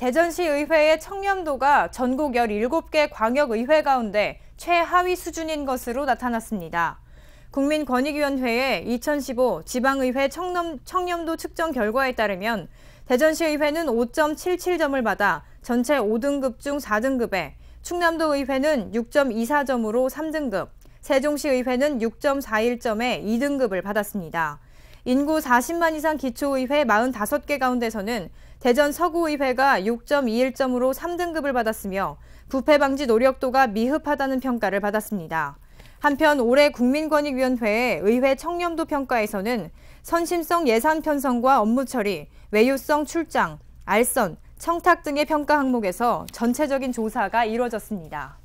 대전시의회의 청렴도가 전국 17개 광역의회 가운데 최하위 수준인 것으로 나타났습니다. 국민권익위원회의 2015 지방의회 청렴, 청렴도 측정 결과에 따르면 대전시의회는 5.77점을 받아 전체 5등급 중 4등급에 충남도의회는 6.24점으로 3등급, 세종시의회는 6.41점에 2등급을 받았습니다. 인구 40만 이상 기초의회 45개 가운데서는 대전 서구의회가 6.21점으로 3등급을 받았으며 부패 방지 노력도가 미흡하다는 평가를 받았습니다. 한편 올해 국민권익위원회의 의회 청렴도 평가에서는 선심성 예산 편성과 업무 처리, 외유성 출장, 알선, 청탁 등의 평가 항목에서 전체적인 조사가 이루어졌습니다